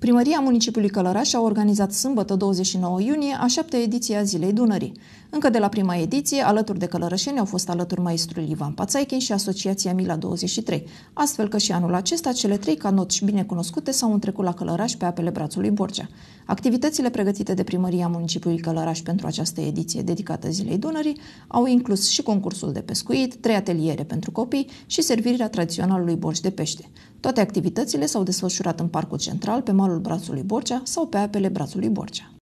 Primăria Municipiului Călăraș a organizat sâmbătă 29 iunie a șaptea ediție a Zilei Dunării. Încă de la prima ediție, alături de călărășeni au fost alături maestrul Ivan Pațaichin și Asociația Mila 23, astfel că și anul acesta cele trei canoci binecunoscute s-au întrecut la Călăraș pe apele brațului Borcea. Activitățile pregătite de Primăria Municipiului Călăraș pentru această ediție dedicată Zilei Dunării au inclus și concursul de pescuit, trei ateliere pentru copii și servirea tradiționalului borș de pește. Toate activitățile s-au desfășurat în Parcul Central, pe malul brațului Borcea sau pe apele brațului Borcea.